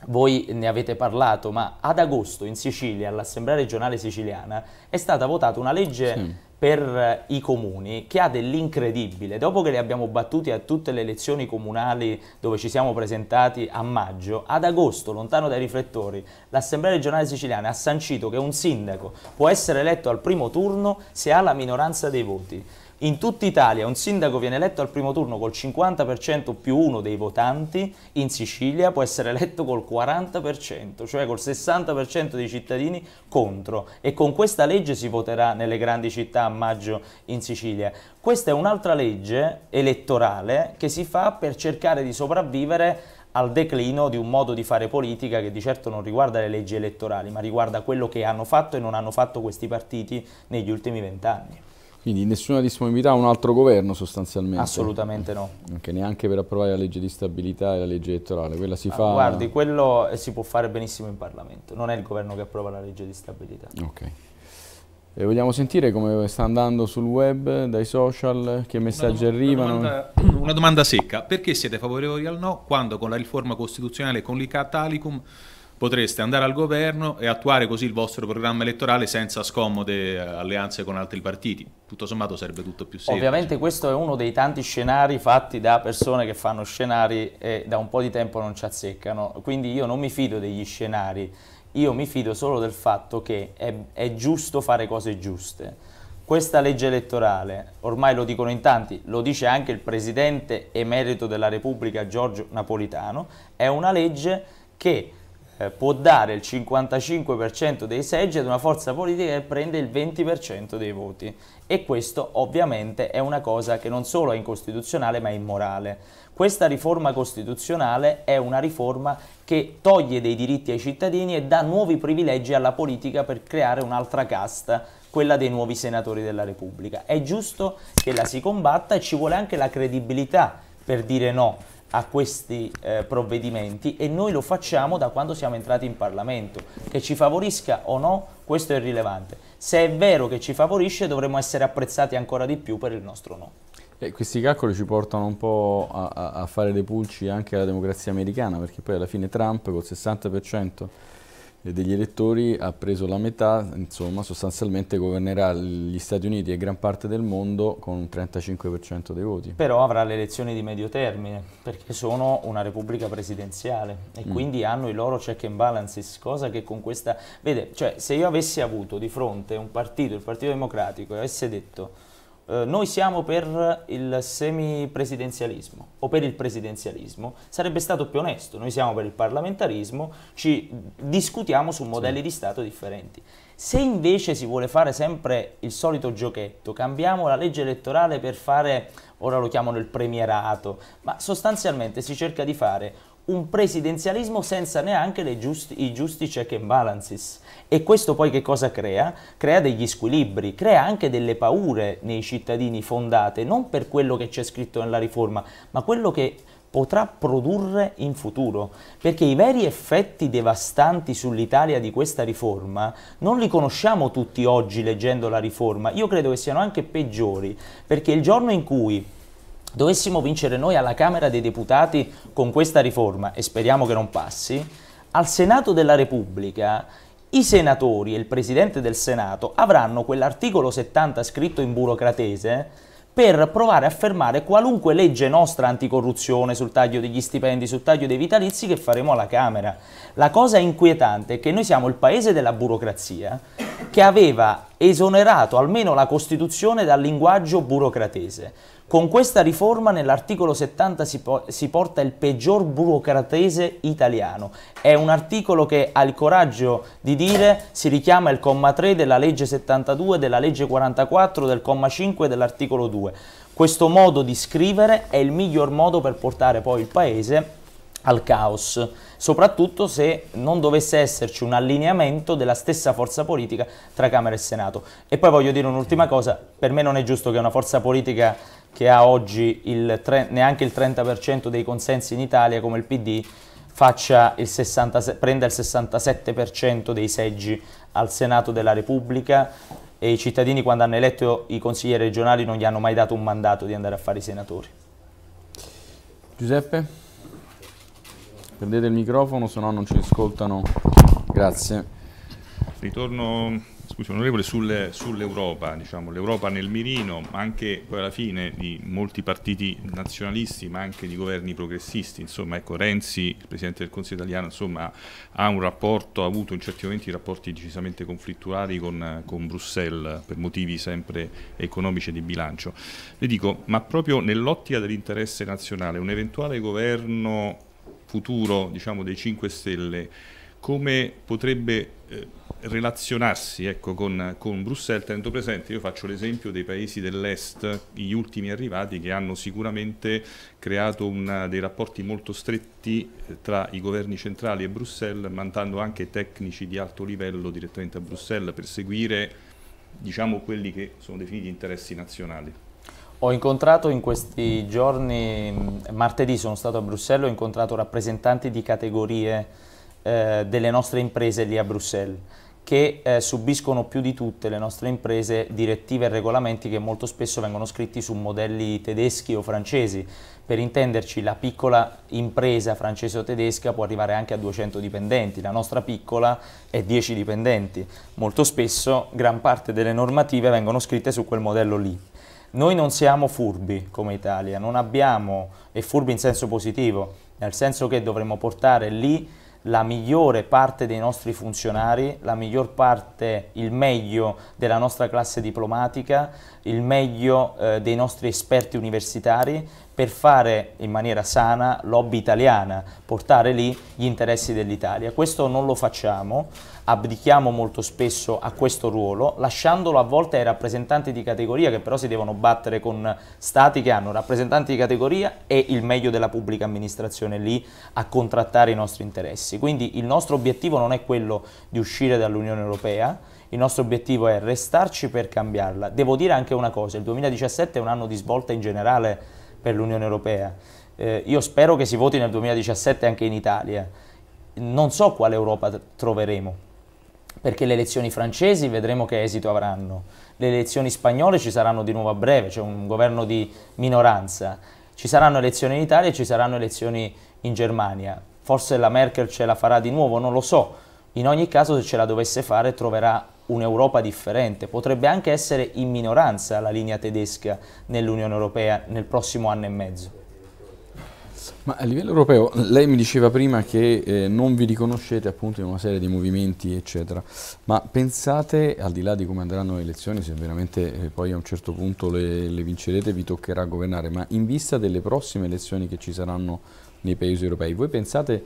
voi ne avete parlato, ma ad agosto in Sicilia, all'Assemblea regionale siciliana, è stata votata una legge... Sì per eh, i comuni che ha dell'incredibile. Dopo che li abbiamo battuti a tutte le elezioni comunali dove ci siamo presentati a maggio, ad agosto, lontano dai riflettori, l'Assemblea regionale siciliana ha sancito che un sindaco può essere eletto al primo turno se ha la minoranza dei voti. In tutta Italia un sindaco viene eletto al primo turno col 50% più uno dei votanti, in Sicilia può essere eletto col 40%, cioè col 60% dei cittadini contro e con questa legge si voterà nelle grandi città a maggio in Sicilia. Questa è un'altra legge elettorale che si fa per cercare di sopravvivere al declino di un modo di fare politica che di certo non riguarda le leggi elettorali, ma riguarda quello che hanno fatto e non hanno fatto questi partiti negli ultimi vent'anni. Quindi nessuna disponibilità a un altro governo sostanzialmente? Assolutamente no. Anche neanche per approvare la legge di stabilità e la legge elettorale, quella si ah, fa... Guardi, quello eh, si può fare benissimo in Parlamento, non è il governo che approva la legge di stabilità. Ok. E vogliamo sentire come sta andando sul web, dai social, che messaggi una arrivano? Una domanda, una domanda secca, perché siete favorevoli al no quando con la riforma costituzionale e con l'ICA Talicum potreste andare al governo e attuare così il vostro programma elettorale senza scomode eh, alleanze con altri partiti. Tutto sommato sarebbe tutto più semplice. Ovviamente questo è uno dei tanti scenari fatti da persone che fanno scenari e da un po' di tempo non ci azzeccano, quindi io non mi fido degli scenari, io mi fido solo del fatto che è, è giusto fare cose giuste. Questa legge elettorale, ormai lo dicono in tanti, lo dice anche il Presidente emerito della Repubblica Giorgio Napolitano, è una legge che eh, può dare il 55% dei seggi ad una forza politica che prende il 20% dei voti e questo ovviamente è una cosa che non solo è incostituzionale ma è immorale. Questa riforma costituzionale è una riforma che toglie dei diritti ai cittadini e dà nuovi privilegi alla politica per creare un'altra casta, quella dei nuovi senatori della Repubblica. È giusto che la si combatta e ci vuole anche la credibilità per dire no a questi eh, provvedimenti e noi lo facciamo da quando siamo entrati in Parlamento. Che ci favorisca o no, questo è irrilevante. Se è vero che ci favorisce, dovremmo essere apprezzati ancora di più per il nostro no. E questi calcoli ci portano un po' a, a fare dei pulci anche alla democrazia americana, perché poi alla fine Trump col 60% degli elettori ha preso la metà, insomma sostanzialmente governerà gli Stati Uniti e gran parte del mondo con un 35% dei voti. Però avrà le elezioni di medio termine perché sono una repubblica presidenziale e mm. quindi hanno i loro check and balances, cosa che con questa... Vede, cioè se io avessi avuto di fronte un partito, il Partito Democratico, e avesse detto eh, noi siamo per il semipresidenzialismo o per il presidenzialismo, sarebbe stato più onesto, noi siamo per il parlamentarismo, ci discutiamo su modelli sì. di Stato differenti. Se invece si vuole fare sempre il solito giochetto, cambiamo la legge elettorale per fare, ora lo chiamano il premierato, ma sostanzialmente si cerca di fare un presidenzialismo senza neanche giusti, i giusti check and balances e questo poi che cosa crea? Crea degli squilibri, crea anche delle paure nei cittadini fondate, non per quello che c'è scritto nella riforma, ma quello che potrà produrre in futuro, perché i veri effetti devastanti sull'Italia di questa riforma non li conosciamo tutti oggi leggendo la riforma, io credo che siano anche peggiori, perché il giorno in cui dovessimo vincere noi alla Camera dei Deputati con questa riforma, e speriamo che non passi, al Senato della Repubblica i senatori e il Presidente del Senato avranno quell'articolo 70 scritto in burocratese per provare a fermare qualunque legge nostra anticorruzione sul taglio degli stipendi, sul taglio dei vitalizi che faremo alla Camera. La cosa inquietante è che noi siamo il paese della burocrazia che aveva esonerato almeno la Costituzione dal linguaggio burocratese. Con questa riforma nell'articolo 70 si, po si, porta il peggior burocratese italiano. È un articolo che ha il coraggio di dire si richiama il comma 3 della legge 72, della legge 44, del comma 5 dell'articolo 2. Questo modo di scrivere è il miglior modo per portare poi il Paese al caos, soprattutto se non dovesse esserci un allineamento della stessa forza politica tra Camera e Senato. E poi voglio dire un'ultima cosa, per me non è giusto che una forza politica che ha oggi il tre, neanche il 30% dei consensi in Italia come il PD faccia il 67, prenda il 67% dei seggi al Senato della Repubblica e i cittadini quando hanno eletto i consiglieri regionali non gli hanno mai dato un mandato di andare a fare i senatori. Giuseppe, prendete il microfono, se no non ci ascoltano. Grazie. Ritorno Scusi, onorevole, sulle, sull'Europa, diciamo, l'Europa nel mirino, ma anche poi alla fine di molti partiti nazionalisti, ma anche di governi progressisti, insomma, ecco, Renzi, il Presidente del Consiglio italiano, insomma, ha un rapporto, ha avuto in certi momenti rapporti decisamente conflittuali con, con Bruxelles, per motivi sempre economici e di bilancio. Le dico, ma proprio nell'ottica dell'interesse nazionale, un eventuale governo futuro, diciamo, dei 5 Stelle, come potrebbe... Eh, relazionarsi ecco, con, con, Bruxelles, tenendo presente, io faccio l'esempio dei paesi dell'est, gli ultimi arrivati, che hanno sicuramente creato una, dei rapporti molto stretti eh, tra i governi centrali e Bruxelles, mandando anche tecnici di alto livello direttamente a Bruxelles per seguire diciamo, quelli che sono definiti interessi nazionali. Ho incontrato in questi giorni, martedì sono stato a Bruxelles, ho incontrato rappresentanti di categorie eh, delle nostre imprese lì a Bruxelles che eh, subiscono più di tutte le nostre imprese direttive e regolamenti che molto spesso vengono scritti su modelli tedeschi o francesi. Per intenderci, la piccola impresa francese o tedesca può arrivare anche a 200 dipendenti, la nostra piccola è 10 dipendenti. Molto spesso gran parte delle normative vengono scritte su quel modello lì. Noi non siamo furbi come Italia, non abbiamo, e furbi in senso positivo, nel senso che dovremmo portare lì la migliore parte dei nostri funzionari, la miglior parte, il meglio della nostra classe diplomatica, il meglio eh, dei nostri esperti universitari, per fare in maniera sana lobby italiana, portare lì gli interessi dell'Italia. Questo non lo facciamo, abdichiamo molto spesso a questo ruolo, lasciandolo a volte ai rappresentanti di categoria che però si devono battere con stati che hanno rappresentanti di categoria e il meglio della pubblica amministrazione lì a contrattare i nostri interessi. Quindi il nostro obiettivo non è quello di uscire dall'Unione Europea, il nostro obiettivo è restarci per cambiarla. Devo dire anche una cosa, il 2017 è un anno di svolta in generale per l'Unione Europea. Eh, io spero che si voti nel 2017 anche in Italia. Non so quale Europa troveremo, perché le elezioni francesi vedremo che esito avranno. Le elezioni spagnole ci saranno di nuovo a breve, c'è cioè un governo di minoranza. Ci saranno elezioni in Italia e ci saranno elezioni in Germania. Forse la Merkel ce la farà di nuovo, non lo so. In ogni caso, se ce la dovesse fare, troverà un'Europa differente. Potrebbe anche essere in minoranza la linea tedesca nell'Unione Europea nel prossimo anno e mezzo. Ma a livello europeo, lei mi diceva prima che eh, non vi riconoscete appunto in una serie di movimenti, eccetera, ma pensate, al di là di come andranno le elezioni, se veramente eh, poi a un certo punto le, le vincerete, vi toccherà governare, ma in vista delle prossime elezioni che ci saranno nei paesi europei, voi pensate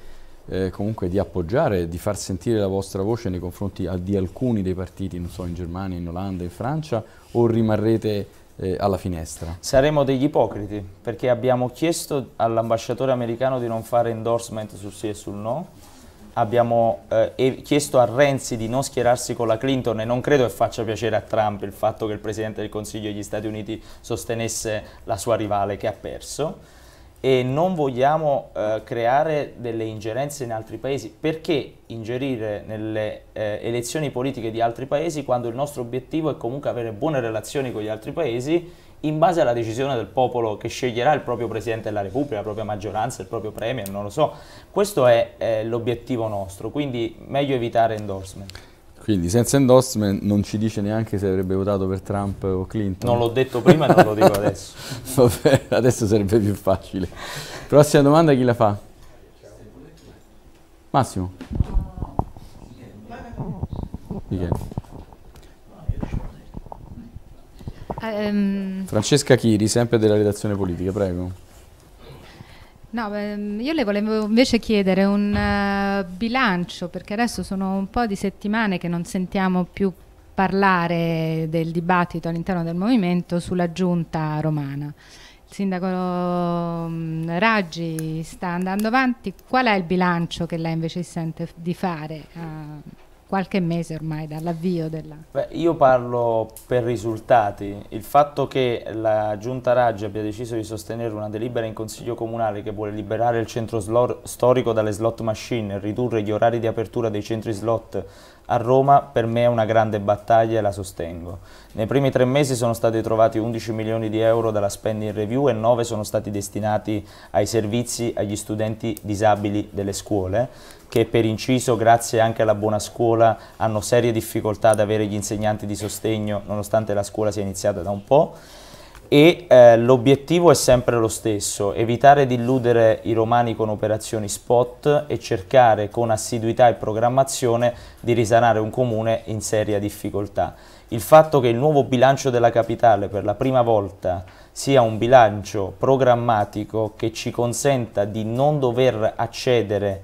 eh, comunque di appoggiare, di far sentire la vostra voce nei confronti di alcuni dei partiti, non so, in Germania, in Olanda, in Francia, o rimarrete eh, alla finestra? Saremo degli ipocriti, perché abbiamo chiesto all'ambasciatore americano di non fare endorsement sul sì e sul no, abbiamo eh, chiesto a Renzi di non schierarsi con la Clinton e non credo che faccia piacere a Trump il fatto che il Presidente del Consiglio degli Stati Uniti sostenesse la sua rivale che ha perso e non vogliamo eh, creare delle ingerenze in altri paesi. Perché ingerire nelle eh, elezioni politiche di altri paesi quando il nostro obiettivo è comunque avere buone relazioni con gli altri paesi in base alla decisione del popolo che sceglierà il proprio Presidente della Repubblica, la propria maggioranza, il proprio Premier, non lo so. Questo è eh, l'obiettivo nostro, quindi meglio evitare endorsement. Quindi senza endorsement non ci dice neanche se avrebbe votato per Trump o Clinton. Non l'ho detto prima e non lo dico adesso. *laughs* Vabbè, adesso sarebbe più facile. Prossima domanda chi la fa? Massimo. Michele. Ehm. Francesca Chiri, sempre della redazione politica, prego. No, beh, io le volevo invece chiedere un uh, bilancio, perché adesso sono un po' di settimane che non sentiamo più parlare del dibattito all'interno del movimento sulla giunta romana. Il sindaco um, Raggi sta andando avanti, qual è il bilancio che lei invece si sente di fare? Uh, qualche mese ormai dall'avvio della... Beh, io parlo per risultati. Il fatto che la Giunta Raggi abbia deciso di sostenere una delibera in Consiglio Comunale che vuole liberare il centro storico dalle slot machine e ridurre gli orari di apertura dei centri slot a Roma per me è una grande battaglia e la sostengo. Nei primi tre mesi sono stati trovati 11 milioni di euro dalla spending review e 9 sono stati destinati ai servizi agli studenti disabili delle scuole che per inciso, grazie anche alla buona scuola, hanno serie difficoltà ad avere gli insegnanti di sostegno, nonostante la scuola sia iniziata da un po'. E eh, l'obiettivo è sempre lo stesso, evitare di illudere i romani con operazioni spot e cercare con assiduità e programmazione di risanare un comune in seria difficoltà. Il fatto che il nuovo bilancio della capitale per la prima volta sia un bilancio programmatico che ci consenta di non dover accedere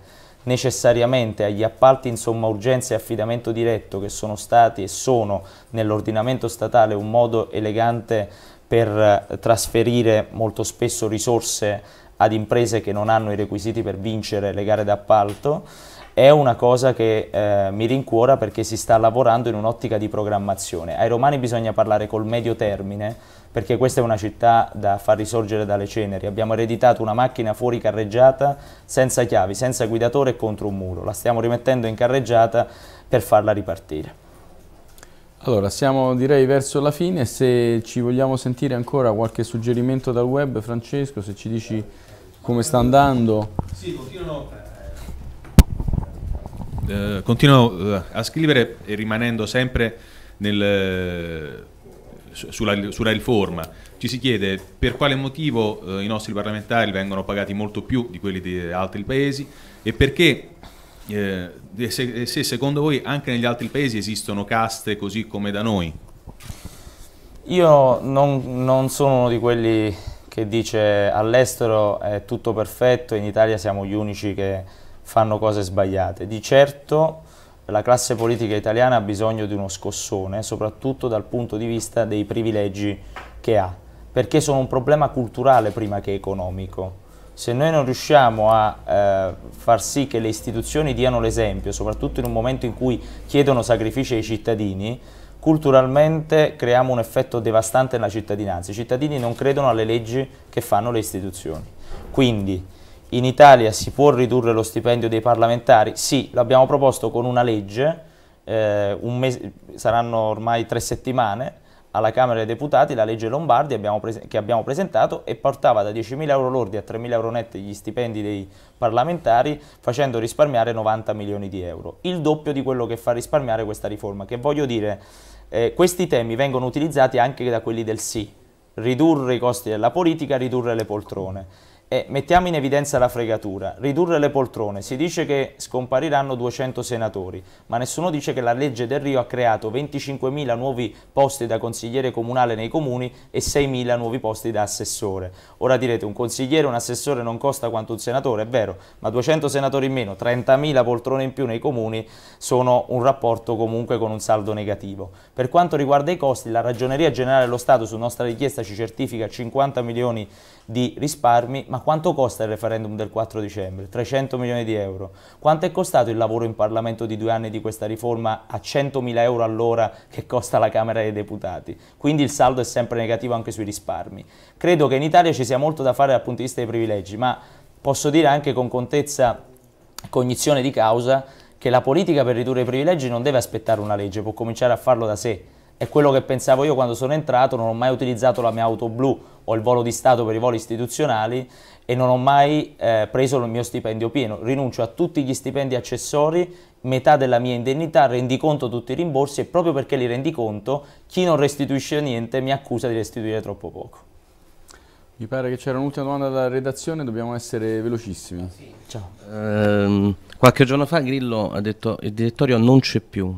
necessariamente agli appalti in somma urgenza e affidamento diretto che sono stati e sono nell'ordinamento statale un modo elegante per eh, trasferire molto spesso risorse ad imprese che non hanno i requisiti per vincere le gare d'appalto è una cosa che eh, mi rincuora perché si sta lavorando in un'ottica di programmazione. Ai romani bisogna parlare col medio termine perché questa è una città da far risorgere dalle ceneri. Abbiamo ereditato una macchina fuori carreggiata, senza chiavi, senza guidatore e contro un muro. La stiamo rimettendo in carreggiata per farla ripartire. Allora, siamo direi verso la fine, se ci vogliamo sentire ancora qualche suggerimento dal web, Francesco, se ci dici come sta andando. Sì, continuano, eh, continuano eh, a scrivere rimanendo sempre nel sulla, sulla, riforma. Ci si chiede per quale motivo eh, i nostri parlamentari vengono pagati molto più di quelli di altri paesi e perché eh, se, se, secondo voi anche negli altri paesi esistono caste così come da noi. Io non, non sono uno di quelli che dice all'estero è tutto perfetto, in Italia siamo gli unici che fanno cose sbagliate. Di certo la classe politica italiana ha bisogno di uno scossone, soprattutto dal punto di vista dei privilegi che ha, perché sono un problema culturale prima che economico. Se noi non riusciamo a eh, far sì che le istituzioni diano l'esempio, soprattutto in un momento in cui chiedono sacrifici ai cittadini, culturalmente creiamo un effetto devastante nella cittadinanza. I cittadini non credono alle leggi che fanno le istituzioni. Quindi, in Italia si può ridurre lo stipendio dei parlamentari? Sì, l'abbiamo proposto con una legge, eh, un mese, saranno ormai tre settimane, alla Camera dei Deputati la legge Lombardi abbiamo che abbiamo presentato e portava da 10.000 euro lordi a 3.000 euro netti gli stipendi dei parlamentari facendo risparmiare 90 milioni di euro, il doppio di quello che fa risparmiare questa riforma, che voglio dire, eh, questi temi vengono utilizzati anche da quelli del sì, ridurre i costi della politica, ridurre le poltrone. E mettiamo in evidenza la fregatura. Ridurre le poltrone. Si dice che scompariranno 200 senatori, ma nessuno dice che la legge del Rio ha creato 25.000 nuovi posti da consigliere comunale nei comuni e 6.000 nuovi posti da assessore. Ora direte, un consigliere, un assessore non costa quanto un senatore, è vero, ma 200 senatori in meno, 30.000 poltrone in più nei comuni sono un rapporto comunque con un saldo negativo. Per quanto riguarda i costi, la Ragioneria Generale dello Stato su nostra richiesta ci certifica 50 milioni di risparmi, ma ma quanto costa il referendum del 4 dicembre? 300 milioni di euro. Quanto è costato il lavoro in Parlamento di due anni di questa riforma a 100 mila euro all'ora che costa la Camera dei Deputati? Quindi il saldo è sempre negativo anche sui risparmi. Credo che in Italia ci sia molto da fare dal punto di vista dei privilegi, ma posso dire anche con contezza, cognizione di causa, che la politica per ridurre i privilegi non deve aspettare una legge, può cominciare a farlo da sé è quello che pensavo io quando sono entrato, non ho mai utilizzato la mia auto blu o il volo di Stato per i voli istituzionali e non ho mai eh, preso il mio stipendio pieno. Rinuncio a tutti gli stipendi accessori, metà della mia indennità, rendiconto tutti i rimborsi e proprio perché li rendiconto chi non restituisce niente mi accusa di restituire troppo poco. Mi pare che c'era un'ultima domanda dalla redazione, dobbiamo essere velocissimi. Sì. Ciao. Eh, qualche giorno fa Grillo ha detto che il direttorio non c'è più,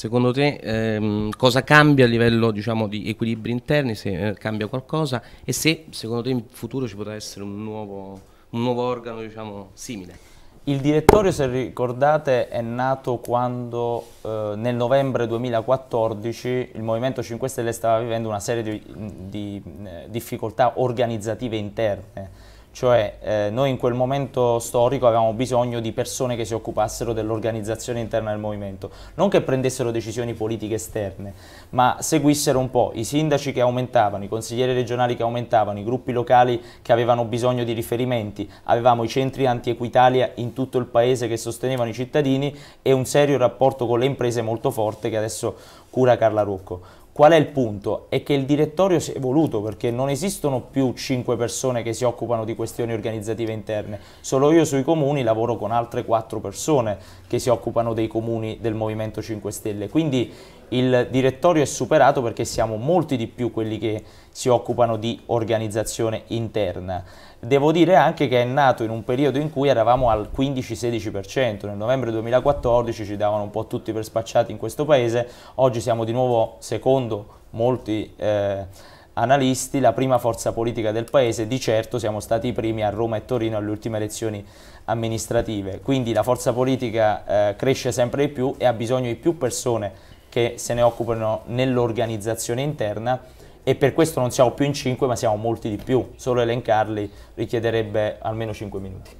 Secondo te ehm, cosa cambia a livello diciamo, di equilibri interni, se eh, cambia qualcosa e se secondo te in futuro ci potrà essere un nuovo, un nuovo organo diciamo, simile? Il direttorio, se ricordate, è nato quando eh, nel novembre 2014 il Movimento 5 Stelle stava vivendo una serie di, di eh, difficoltà organizzative interne cioè eh, noi in quel momento storico avevamo bisogno di persone che si occupassero dell'organizzazione interna del movimento, non che prendessero decisioni politiche esterne, ma seguissero un po' i sindaci che aumentavano, i consiglieri regionali che aumentavano, i gruppi locali che avevano bisogno di riferimenti, avevamo i centri anti-equitalia in tutto il paese che sostenevano i cittadini e un serio rapporto con le imprese molto forte che adesso cura Carla Rucco. Qual è il punto? È che il direttorio si è evoluto perché non esistono più cinque persone che si occupano di questioni organizzative interne, solo io sui comuni lavoro con altre quattro persone che si occupano dei comuni del Movimento 5 Stelle, quindi il direttorio è superato perché siamo molti di più quelli che si occupano di organizzazione interna. Devo dire anche che è nato in un periodo in cui eravamo al 15-16%, nel novembre 2014 ci davano un po' tutti per spacciati in questo paese, oggi siamo di nuovo, secondo molti eh, analisti, la prima forza politica del paese, di certo siamo stati i primi a Roma e Torino alle ultime elezioni amministrative, quindi la forza politica eh, cresce sempre di più e ha bisogno di più persone che se ne occupano nell'organizzazione interna e per questo non siamo più in 5 ma siamo molti di più, solo elencarli richiederebbe almeno 5 minuti.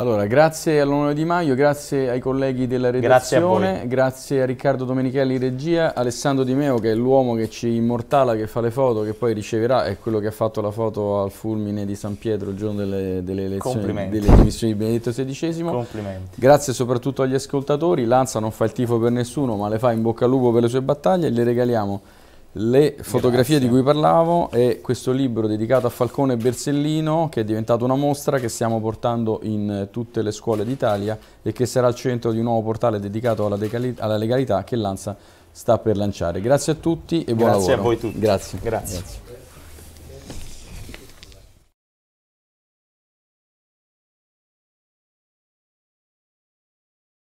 Allora, grazie all'onore Di Maio, grazie ai colleghi della redazione, grazie a, grazie a Riccardo Domenichelli regia, Alessandro Di Meo che è l'uomo che ci immortala, che fa le foto, che poi riceverà, è quello che ha fatto la foto al fulmine di San Pietro il giorno delle, delle elezioni, delle dimissioni di Benedetto XVI. Complimenti. Grazie soprattutto agli ascoltatori, Lanza non fa il tifo per nessuno ma le fa in bocca al lupo per le sue battaglie e le regaliamo le fotografie Grazie. di cui parlavo e questo libro dedicato a Falcone e Bersellino che è diventato una mostra che stiamo portando in tutte le scuole d'Italia e che sarà al centro di un nuovo portale dedicato alla, alla legalità che Lanza sta per lanciare. Grazie a tutti e buon Grazie lavoro. Grazie a voi tutti. Grazie. Grazie. Grazie.